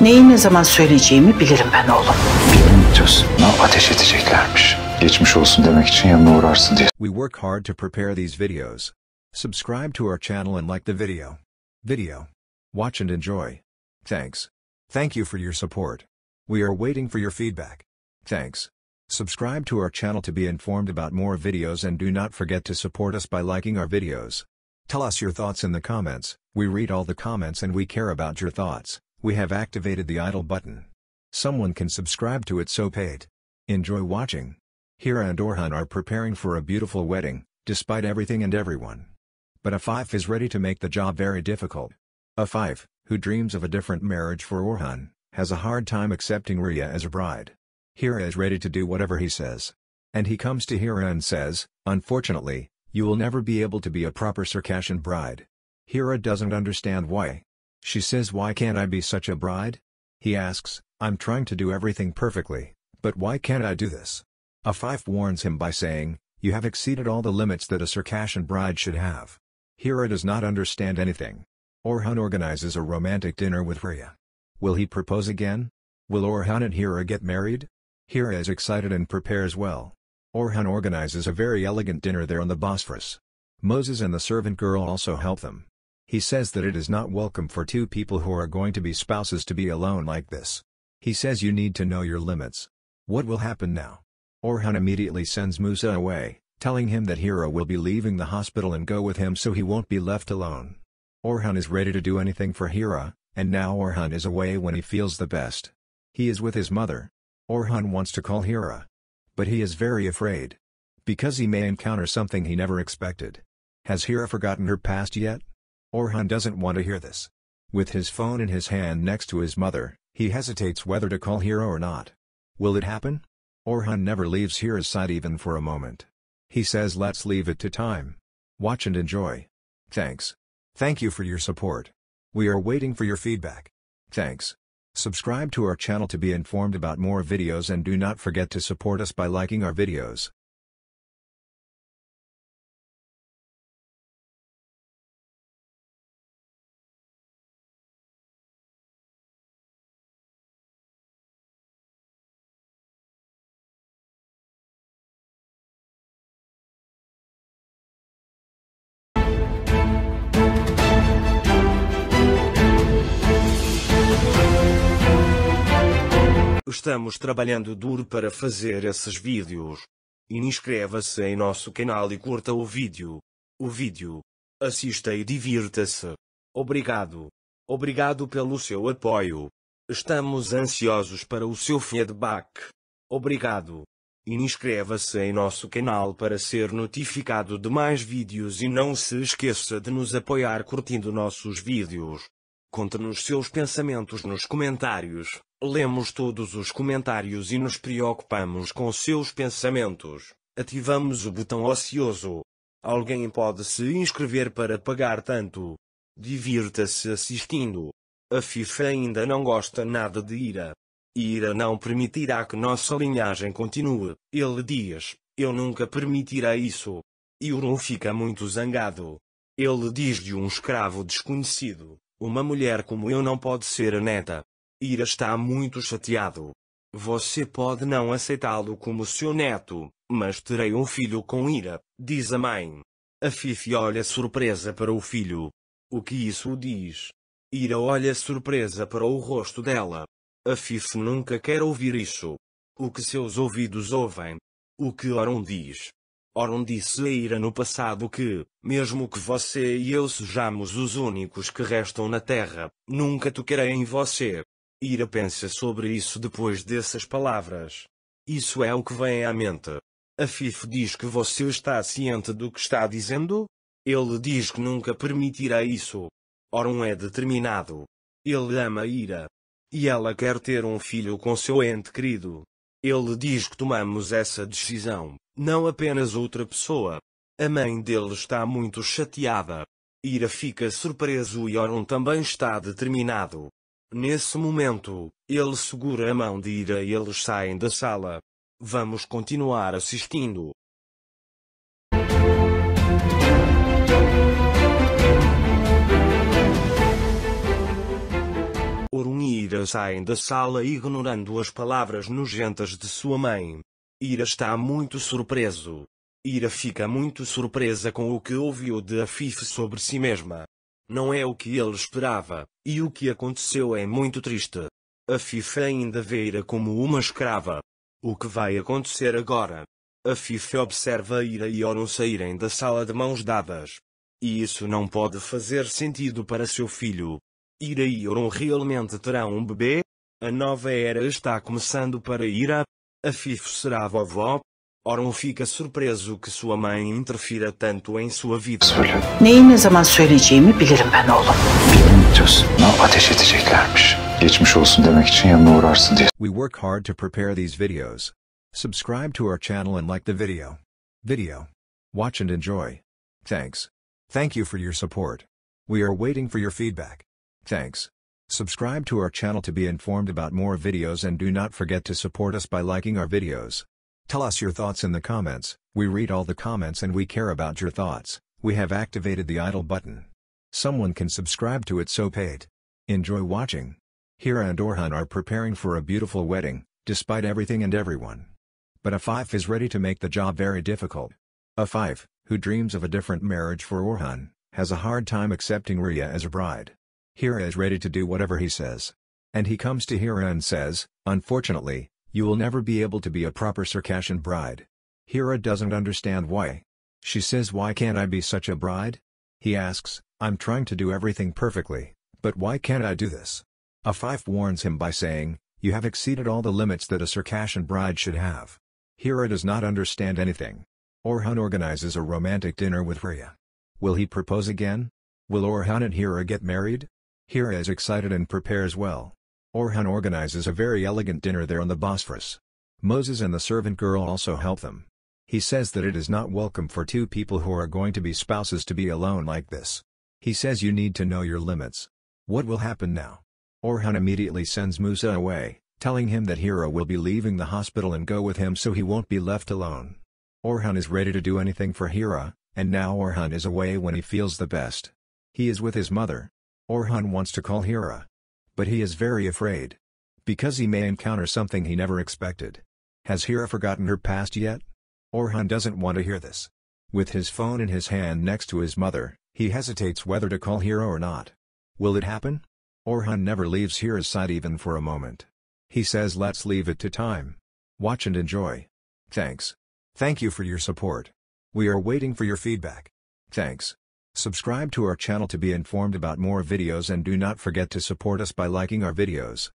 ne zaman söyleyeceğimi bilirim ben oğlum. ateş edeceklermiş. Geçmiş olsun demek için yanına uğrarsın diye. We work hard to prepare these videos. Subscribe to our channel and like the video. Video. Watch and enjoy. Thanks. Thank you for your support. We are waiting for your feedback. Thanks. Subscribe to our channel to be informed about more videos and do not forget to support us by liking our videos. Tell us your thoughts in the comments, we read all the comments and we care about your thoughts. We have activated the idle button. Someone can subscribe to it so paid. Enjoy watching. Hira and Orhan are preparing for a beautiful wedding, despite everything and everyone. But Afif is ready to make the job very difficult. Afif, who dreams of a different marriage for Orhan, has a hard time accepting Ria as a bride. Hira is ready to do whatever he says. And he comes to Hira and says, unfortunately, you will never be able to be a proper Circassian bride. Hira doesn't understand why, she says why can't I be such a bride? He asks, I'm trying to do everything perfectly, but why can't I do this? fife warns him by saying, you have exceeded all the limits that a Circassian bride should have. Hira does not understand anything. Orhan organizes a romantic dinner with Rhea. Will he propose again? Will Orhan and Hira get married? Hira is excited and prepares well. Orhan organizes a very elegant dinner there on the Bosphorus. Moses and the servant girl also help them. He says that it is not welcome for two people who are going to be spouses to be alone like this. He says you need to know your limits. What will happen now? Orhan immediately sends Musa away, telling him that Hira will be leaving the hospital and go with him so he won't be left alone. Orhan is ready to do anything for Hira, and now Orhan is away when he feels the best. He is with his mother. Orhan wants to call Hira. But he is very afraid. Because he may encounter something he never expected. Has Hira forgotten her past yet? Orhan doesn't want to hear this. With his phone in his hand next to his mother, he hesitates whether to call Hero or not. Will it happen? Orhan never leaves Hero's side even for a moment. He says let's leave it to time. Watch and enjoy. Thanks. Thank you for your support. We are waiting for your feedback. Thanks. Subscribe to our channel to be informed about more videos and do not forget to support us by liking our videos. Estamos trabalhando duro para fazer esses vídeos. Inscreva-se em nosso canal e curta o vídeo. O vídeo. Assista e divirta-se. Obrigado. Obrigado pelo seu apoio. Estamos ansiosos para o seu feedback. Obrigado. Inscreva-se em nosso canal para ser notificado de mais vídeos e não se esqueça de nos apoiar curtindo nossos vídeos. Conte-nos seus pensamentos nos comentários. Lemos todos os comentários e nos preocupamos com seus pensamentos. Ativamos o botão ocioso. Alguém pode se inscrever para pagar tanto. Divirta-se assistindo. A FIFA ainda não gosta nada de Ira. Ira não permitirá que nossa linhagem continue. Ele diz: Eu nunca permitirei isso. E fica muito zangado. Ele diz de um escravo desconhecido: Uma mulher como eu não pode ser a neta. Ira está muito chateado. Você pode não aceitá-lo como seu neto, mas terei um filho com Ira, diz a mãe. A Fifi olha surpresa para o filho. O que isso diz? Ira olha surpresa para o rosto dela. A Fifi nunca quer ouvir isso. O que seus ouvidos ouvem? O que Oron diz? Oron disse a Ira no passado que, mesmo que você e eu sejamos os únicos que restam na Terra, nunca toquerei em você. Ira pensa sobre isso depois dessas palavras. Isso é o que vem à mente. A FIFO diz que você está ciente do que está dizendo? Ele diz que nunca permitirá isso. Orum é determinado. Ele ama Ira. E ela quer ter um filho com seu ente querido. Ele diz que tomamos essa decisão, não apenas outra pessoa. A mãe dele está muito chateada. Ira fica surpreso e Orum também está determinado. Nesse momento, ele segura a mão de Ira e eles saem da sala. Vamos continuar assistindo. Orun e Ira saem da sala ignorando as palavras nojentas de sua mãe. Ira está muito surpreso. Ira fica muito surpresa com o que ouviu de Afif sobre si mesma. Não é o que ele esperava, e o que aconteceu é muito triste. A FIFA ainda vê Ira como uma escrava. O que vai acontecer agora? A FIFA observa Ira e Oron saírem da sala de mãos dadas. E isso não pode fazer sentido para seu filho. Ira e Oron realmente terão um bebê? A nova era está começando para Ira? A FIFA será a vovó? Orm um fica surpreso que sua mãe interfira tanto em sua vida. Söyle. zaman söyleyeceğimi bilirim ben oğlum. Birini tutuyorsun ateş edeceklermiş. Geçmiş olsun demek için yanına uğrarsın diye. We work hard to prepare these videos. Subscribe to our channel and like the video. Video. Watch and enjoy. Thanks. Thank you for your support. We are waiting for your feedback. Thanks. Subscribe to our channel to be informed about more videos and do not forget to support us by liking our videos. Tell us your thoughts in the comments, we read all the comments and we care about your thoughts, we have activated the idle button. Someone can subscribe to it so paid. Enjoy watching. Hira and Orhan are preparing for a beautiful wedding, despite everything and everyone. But fife is ready to make the job very difficult. fife, who dreams of a different marriage for Orhan, has a hard time accepting Ria as a bride. Hira is ready to do whatever he says. And he comes to Hira and says, Unfortunately, you will never be able to be a proper Circassian bride. Hera doesn't understand why. She says why can't I be such a bride? He asks, I'm trying to do everything perfectly, but why can't I do this? fife warns him by saying, you have exceeded all the limits that a Circassian bride should have. Hera does not understand anything. Orhan organizes a romantic dinner with Rhea. Will he propose again? Will Orhan and Hera get married? Hera is excited and prepares well. Orhan organizes a very elegant dinner there on the Bosphorus. Moses and the servant girl also help them. He says that it is not welcome for two people who are going to be spouses to be alone like this. He says you need to know your limits. What will happen now? Orhan immediately sends Musa away, telling him that Hira will be leaving the hospital and go with him so he won't be left alone. Orhan is ready to do anything for Hira, and now Orhan is away when he feels the best. He is with his mother. Orhan wants to call Hira, but he is very afraid. Because he may encounter something he never expected. Has Hira forgotten her past yet? Orhan doesn't want to hear this. With his phone in his hand next to his mother, he hesitates whether to call Hira or not. Will it happen? Orhan never leaves Hira's side even for a moment. He says let's leave it to time. Watch and enjoy. Thanks. Thank you for your support. We are waiting for your feedback. Thanks. Subscribe to our channel to be informed about more videos and do not forget to support us by liking our videos.